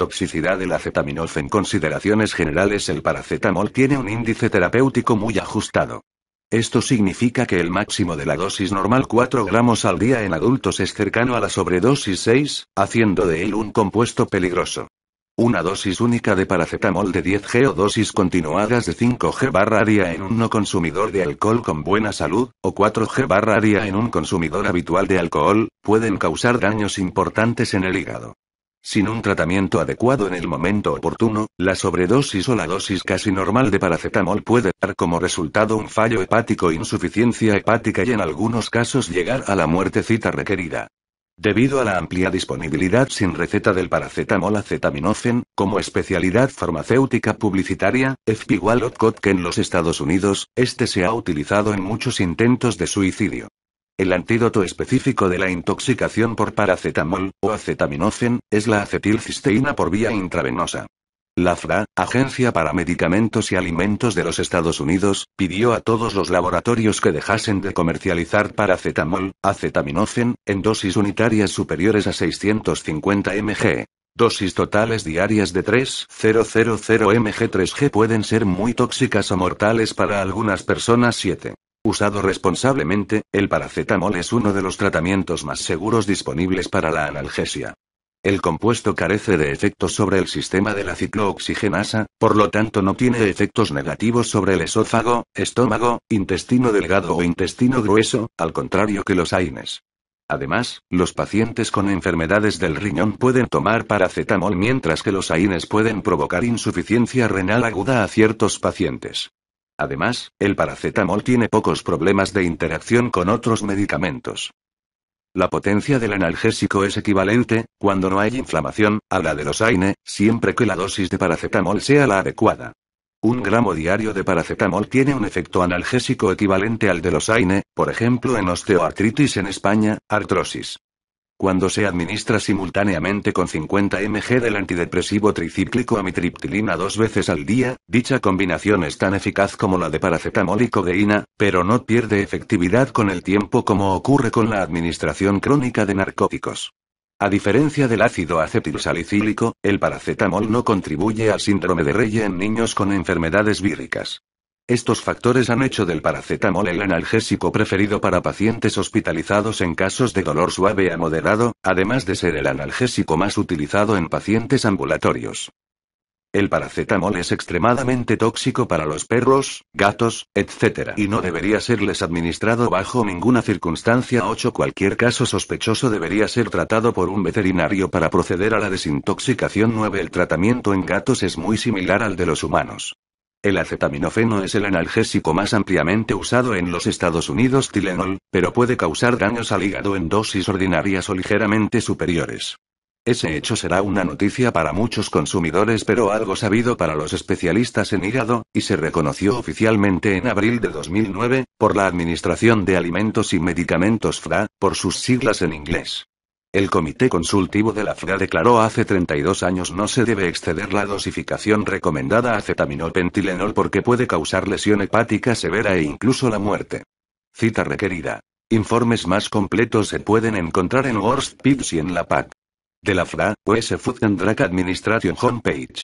Toxicidad del acetaminofén En consideraciones generales el paracetamol tiene un índice terapéutico muy ajustado. Esto significa que el máximo de la dosis normal 4 gramos al día en adultos es cercano a la sobredosis 6, haciendo de él un compuesto peligroso. Una dosis única de paracetamol de 10G o dosis continuadas de 5G barra día en un no consumidor de alcohol con buena salud, o 4G barra día en un consumidor habitual de alcohol, pueden causar daños importantes en el hígado. Sin un tratamiento adecuado en el momento oportuno, la sobredosis o la dosis casi normal de paracetamol puede dar como resultado un fallo hepático, insuficiencia hepática y en algunos casos llegar a la muertecita requerida. Debido a la amplia disponibilidad sin receta del paracetamol acetaminofen como especialidad farmacéutica publicitaria, F. que en los Estados Unidos, este se ha utilizado en muchos intentos de suicidio. El antídoto específico de la intoxicación por paracetamol, o acetaminofen es la acetilcisteína por vía intravenosa. La FRA, Agencia para Medicamentos y Alimentos de los Estados Unidos, pidió a todos los laboratorios que dejasen de comercializar paracetamol, acetaminofen, en dosis unitarias superiores a 650 mg. Dosis totales diarias de 3,000 mg 3G pueden ser muy tóxicas o mortales para algunas personas 7. Usado responsablemente, el paracetamol es uno de los tratamientos más seguros disponibles para la analgesia. El compuesto carece de efectos sobre el sistema de la ciclooxigenasa, por lo tanto no tiene efectos negativos sobre el esófago, estómago, intestino delgado o intestino grueso, al contrario que los AINES. Además, los pacientes con enfermedades del riñón pueden tomar paracetamol mientras que los AINES pueden provocar insuficiencia renal aguda a ciertos pacientes. Además, el paracetamol tiene pocos problemas de interacción con otros medicamentos. La potencia del analgésico es equivalente, cuando no hay inflamación, a la de los AINE, siempre que la dosis de paracetamol sea la adecuada. Un gramo diario de paracetamol tiene un efecto analgésico equivalente al de los AINE, por ejemplo en osteoartritis en España, artrosis. Cuando se administra simultáneamente con 50 mg del antidepresivo tricíclico amitriptilina dos veces al día, dicha combinación es tan eficaz como la de paracetamol y codeína, pero no pierde efectividad con el tiempo como ocurre con la administración crónica de narcóticos. A diferencia del ácido acetilsalicílico, el paracetamol no contribuye al síndrome de Reye en niños con enfermedades víricas. Estos factores han hecho del paracetamol el analgésico preferido para pacientes hospitalizados en casos de dolor suave a moderado, además de ser el analgésico más utilizado en pacientes ambulatorios. El paracetamol es extremadamente tóxico para los perros, gatos, etc. y no debería serles administrado bajo ninguna circunstancia. 8. Cualquier caso sospechoso debería ser tratado por un veterinario para proceder a la desintoxicación. 9. El tratamiento en gatos es muy similar al de los humanos. El acetaminofeno es el analgésico más ampliamente usado en los Estados Unidos Tylenol, pero puede causar daños al hígado en dosis ordinarias o ligeramente superiores. Ese hecho será una noticia para muchos consumidores pero algo sabido para los especialistas en hígado, y se reconoció oficialmente en abril de 2009, por la Administración de Alimentos y Medicamentos FRA, por sus siglas en inglés. El Comité Consultivo de la FRA declaró hace 32 años no se debe exceder la dosificación recomendada a cetaminopentilenol porque puede causar lesión hepática severa e incluso la muerte. Cita requerida. Informes más completos se pueden encontrar en Worst Pips y en la PAC. De la FRA, US Food and Drug Administration Homepage.